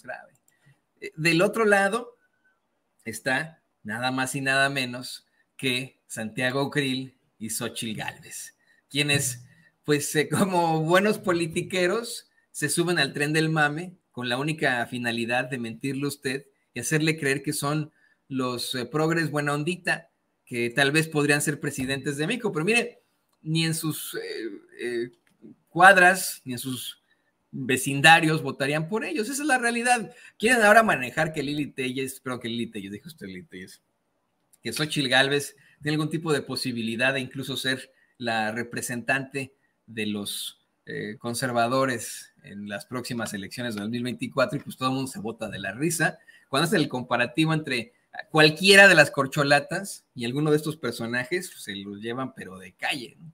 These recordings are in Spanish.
grave. Eh, del otro lado está nada más y nada menos que Santiago Krill y Xochil Gálvez, quienes, pues, eh, como buenos politiqueros, se suben al tren del mame con la única finalidad de mentirle a usted y hacerle creer que son los eh, progres buena ondita, que tal vez podrían ser presidentes de México, pero mire, ni en sus cuadras, ni en sus vecindarios votarían por ellos. Esa es la realidad. Quieren ahora manejar que Lili Telles, espero que Lili Telles, dijo usted Lili Telles, que Xochitl Galvez tiene algún tipo de posibilidad de incluso ser la representante de los eh, conservadores en las próximas elecciones de 2024 y pues todo el mundo se vota de la risa. Cuando hace el comparativo entre cualquiera de las corcholatas y alguno de estos personajes, pues, se los llevan pero de calle, ¿no?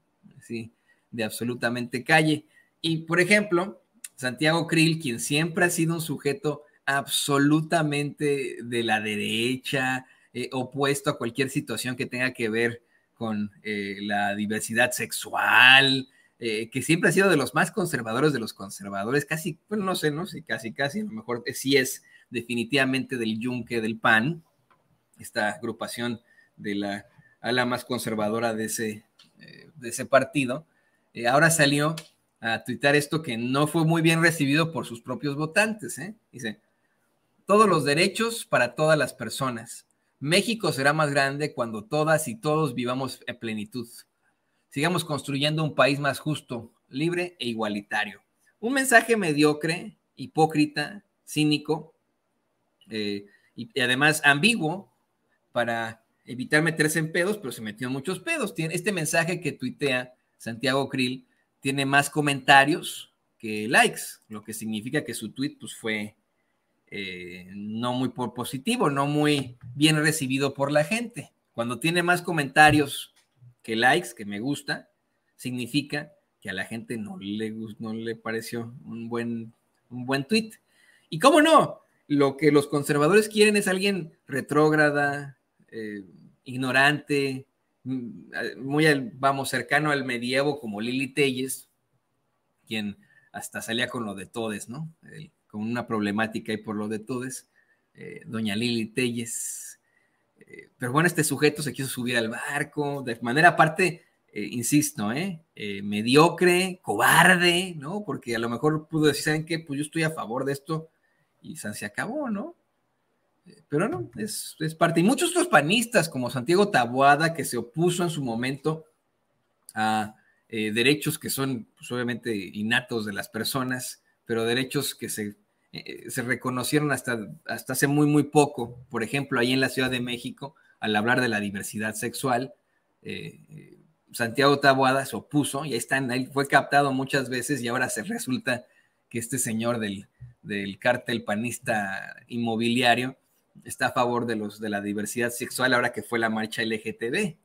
de absolutamente calle. Y por ejemplo, Santiago Krill, quien siempre ha sido un sujeto absolutamente de la derecha, eh, opuesto a cualquier situación que tenga que ver con eh, la diversidad sexual, eh, que siempre ha sido de los más conservadores de los conservadores, casi, bueno, no sé, no sé, casi, casi, a lo mejor sí es definitivamente del yunque del PAN, esta agrupación de la ala más conservadora de ese partido, ahora salió a tuitar esto que no fue muy bien recibido por sus propios votantes. ¿eh? Dice, todos los derechos para todas las personas. México será más grande cuando todas y todos vivamos en plenitud. Sigamos construyendo un país más justo, libre e igualitario. Un mensaje mediocre, hipócrita, cínico eh, y además ambiguo para evitar meterse en pedos, pero se metió en muchos pedos. Este mensaje que tuitea Santiago Krill tiene más comentarios que likes, lo que significa que su tweet pues, fue eh, no muy por positivo, no muy bien recibido por la gente. Cuando tiene más comentarios que likes, que me gusta, significa que a la gente no le, no le pareció un buen, un buen tweet. Y cómo no, lo que los conservadores quieren es alguien retrógrada, eh, ignorante, mm, muy, vamos, cercano al medievo como Lili Telles, quien hasta salía con lo de todes, ¿no? con una problemática y por lo de todes, eh, doña Lili Telles. Eh, pero bueno, este sujeto se quiso subir al barco, de manera aparte, eh, insisto, ¿eh? mediocre, cobarde, ¿no? Porque a lo mejor pudo decir, ¿saben qué? Pues yo estoy a favor de esto y se acabó, ¿no? Pero no, es, parte. Y muchos otros panistas, como Santiago Tabuada que se opuso en su momento a eh, derechos que son pues, obviamente innatos de las personas, pero derechos que eh, eh, se, reconocieron hasta, hasta hace muy, muy poco. Por ejemplo, ahí en la Ciudad de México, al hablar de la diversidad sexual, Santiago Taboada se opuso y ahí está, él fue captado muchas veces y ahora se resulta que este señor del, del cártel panista inmobiliario está a favor de los de la diversidad sexual ahora que fue la marcha LGTB.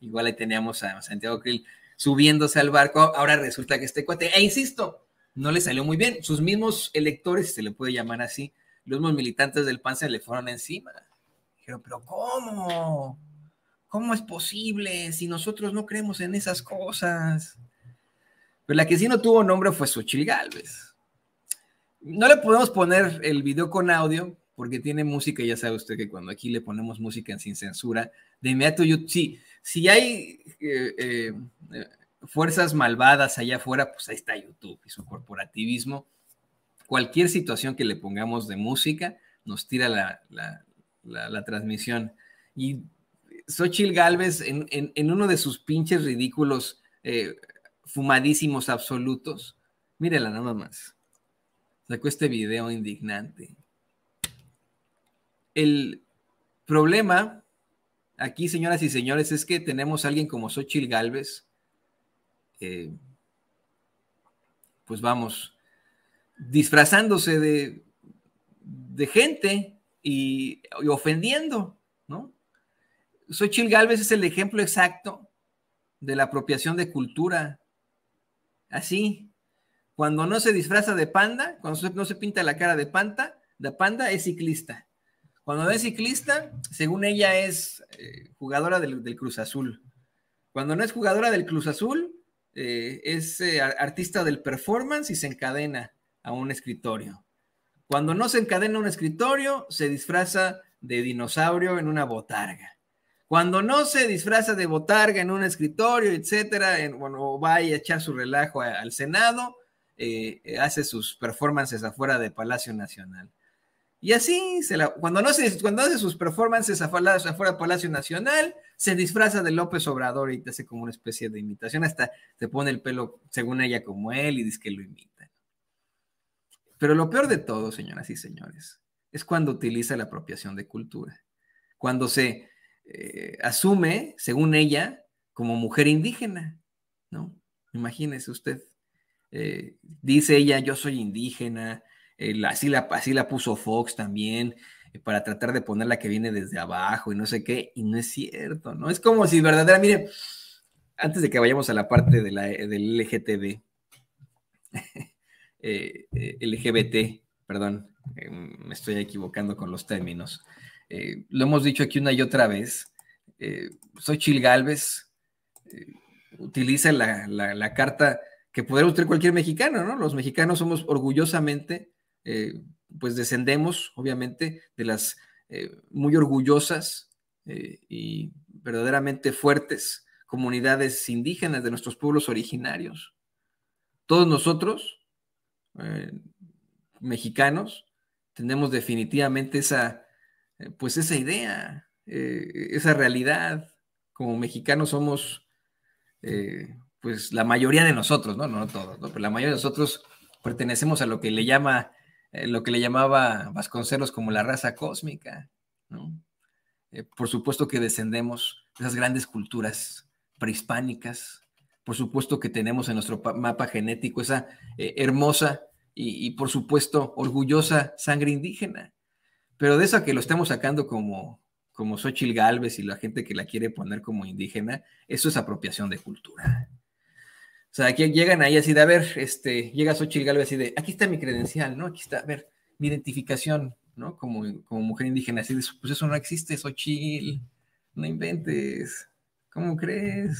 Igual ahí teníamos a Santiago Krill subiéndose al barco. Ahora resulta que este cuate, e insisto, no le salió muy bien. Sus mismos electores, se le puede llamar así, los mismos militantes del PAN se le fueron encima. pero ¿cómo? ¿Cómo es posible si nosotros no creemos en esas cosas? Pero la que sí no tuvo nombre fue Xochitl Galvez. No le podemos poner el video con audio porque tiene música, ya sabe usted que cuando aquí le ponemos música en sin censura, de inmediato yo, sí, si hay eh, eh, eh, fuerzas malvadas allá afuera, pues ahí está YouTube y su corporativismo. Cualquier situación que le pongamos de música nos tira la, transmisión. Y Xochitl Galvez, en, uno de sus pinches ridículos, fumadísimos absolutos, mírela nada más. Sacó este video indignante. El problema Aquí, señoras y señores, es que tenemos alguien como Xochitl Galvez. Eh, pues vamos, disfrazándose de, gente y, ofendiendo, ¿no? Xochitl Galvez es el ejemplo exacto de la apropiación de cultura. Así, cuando no se disfraza de panda, cuando no se pinta la cara de panda, de panda es ciclista. Cuando es ciclista, según ella es eh, jugadora del, Cruz Azul. Cuando no es jugadora del Cruz Azul, eh, es eh, artista del performance y se encadena a un escritorio. Cuando no se encadena a un escritorio, se disfraza de dinosaurio en una botarga. Cuando no se disfraza de botarga en un escritorio, etcétera, bueno, va a echar su relajo al Senado, hace sus performances afuera de Palacio Nacional. Y así, cuando, no se, cuando hace sus performances afuera, afuera del Palacio Nacional, se disfraza de López Obrador y te hace como una especie de imitación, hasta se pone el pelo, según ella, como él y dice que lo imita. Pero lo peor de todo, señoras y señores, es cuando utiliza la apropiación de cultura, cuando se eh, asume, según ella, como mujer indígena, ¿no? Imagínese usted. Eh, dice ella, yo soy indígena, así, la, la puso Fox también eh, para tratar de poner la que viene desde abajo y no sé qué, y no es cierto, ¿no? Es como si verdadera, mire, antes de que vayamos a la parte de la, del LGTB, LGBT, eh, eh, perdón, me estoy equivocando con los términos, lo hemos dicho aquí una y otra vez, soy Chil Galvez, utiliza la, carta que podría usar cualquier mexicano, ¿no? Los mexicanos somos orgullosamente eh, pues descendemos, obviamente, de las eh, muy orgullosas eh, y verdaderamente fuertes comunidades indígenas de nuestros pueblos originarios. Todos nosotros, mexicanos, tenemos definitivamente esa, pues esa idea, esa realidad. Como mexicanos somos, pues la mayoría de nosotros, ¿no? No, no todos, pero la mayoría de nosotros pertenecemos a lo que le llama eh, lo que le llamaba Vasconcelos como la raza cósmica, ¿no? Eh, por supuesto que descendemos de esas grandes culturas prehispánicas, por supuesto que tenemos en nuestro mapa genético esa eh, hermosa y, por supuesto orgullosa sangre indígena, pero de esa que lo estamos sacando como como Xochitl Galvez y la gente que la quiere poner como indígena, eso es apropiación de cultura. O sea, aquí llegan ahí así de, a ver, este, llega Xochitl Galvez así de, aquí está mi credencial, ¿no? Aquí está, a ver, mi identificación, ¿no? Como, mujer indígena, así de, pues eso no existe, Xochitl, no inventes, ¿cómo crees?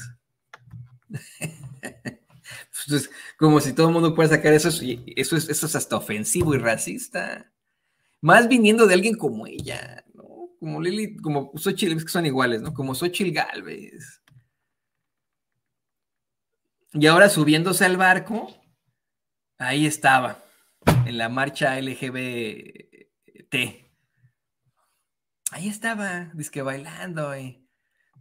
Pues, pues, como si todo el mundo pueda sacar eso, eso es, eso es hasta ofensivo y racista. Más viniendo de alguien como ella, ¿no? Como Lili, como Xochitl, es que son iguales, ¿no? Como Xochitl Galvez. Y ahora subiéndose al barco, ahí estaba, en la marcha LGBT. Ahí estaba, disque bailando. Y...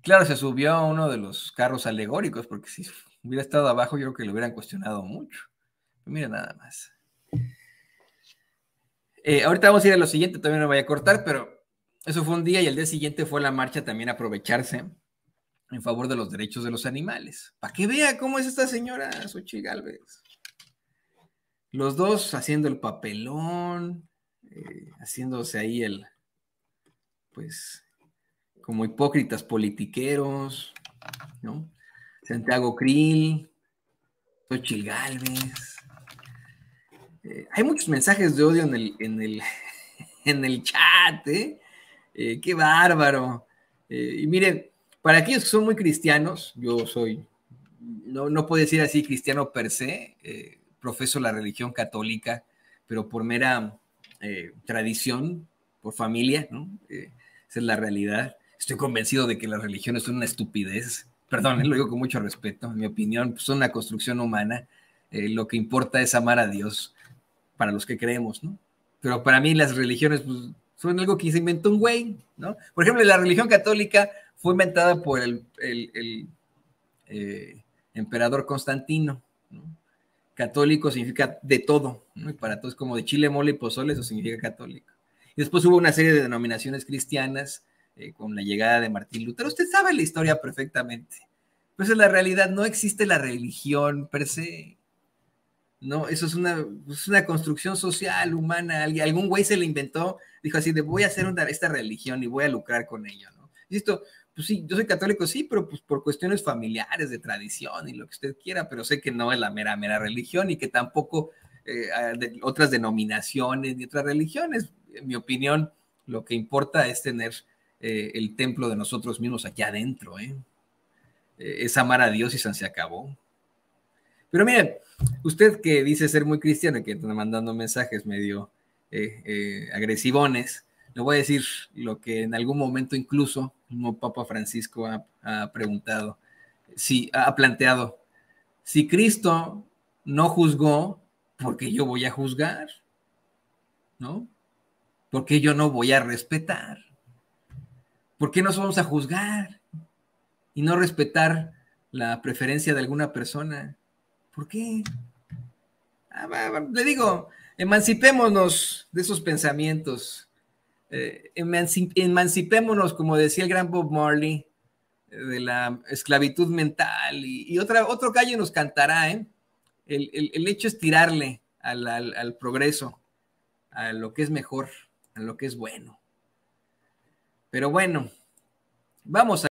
Claro, se subió a uno de los carros alegóricos, porque si hubiera estado abajo, yo creo que lo hubieran cuestionado mucho. mira nada más. Eh, ahorita vamos a ir a lo siguiente, también lo voy a cortar, pero eso fue un día y el día siguiente fue la marcha también aprovecharse en favor de los derechos de los animales. Para que vea cómo es esta señora Sochi Galvez. Los dos haciendo el papelón, eh, haciéndose ahí el, pues, como hipócritas politiqueros, ¿no? Santiago Krill, Xochitl Galvez. Eh, hay muchos mensajes de odio en el, en el, en el chat, ¿eh? eh qué bárbaro! y miren, para aquellos que son muy cristianos, yo soy, no, no puedo decir así cristiano per se, eh, profeso la religión católica, pero por mera eh, tradición, por familia, ¿no? Eh, esa es la realidad. Estoy convencido de que las religiones son una estupidez, perdón, lo digo con mucho respeto, en mi opinión, pues son una construcción humana. lo que importa es amar a Dios para los que creemos, ¿no? Pero para mí las religiones pues, son algo que se inventó un güey, ¿no? Por ejemplo, la religión católica fue inventada por el, eh, emperador Constantino. Católico significa de todo, y para todos como de chile, mole y pozole, eso significa católico. Y después hubo una serie de denominaciones cristianas eh, con la llegada de Martín Lutero. Usted sabe la historia perfectamente. Pues en la realidad no existe la religión per se. No, eso es una, construcción social, humana. algún güey se le inventó, dijo así voy a hacer esta religión y voy a lucrar con ello, ¿no? Y esto, pues sí, yo soy católico, sí, pero pues por cuestiones familiares, de tradición y lo que usted quiera, pero sé que no es la mera, mera religión y que tampoco eh, ah, otras denominaciones ni otras religiones. En mi opinión, lo que importa es tener eh, el templo de nosotros mismos aquí adentro, ¿eh? eh es amar a Dios y se acabó. Pero miren, usted que dice ser muy cristiano y que está mandando mensajes medio agresivones, le voy a decir lo que en algún momento incluso como Papa Francisco ha, preguntado, si, ha planteado, si Cristo no juzgó, ¿por qué yo voy a juzgar? ¿No? ¿Por qué yo no voy a respetar? ¿Por qué nos vamos a juzgar y no respetar la preferencia de alguna persona? ¿Por qué? Ah, le digo, emancipémonos de esos pensamientos eh, emancipémonos, como decía el gran Bob Marley, eh, de la esclavitud mental. Y, otra, otro calle nos cantará, ¿eh? El, hecho es tirarle al progreso, a lo que es mejor, a lo que es bueno. Pero bueno, vamos a...